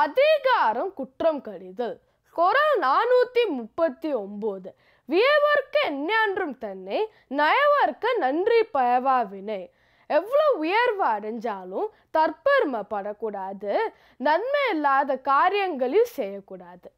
அதிகாரம் குற்றம் கடிதல் குரல் நானூற்றி முப்பத்தி ஒம்பது வியவர்க்கு என்னன்றும் தன்னை நயவர்க்கு நன்றி பயவாவினை எவ்வளோ உயர்வு அடைஞ்சாலும் தற்பெருமைப்படக்கூடாது நன்மை இல்லாத காரியங்களையும் செய்யக்கூடாது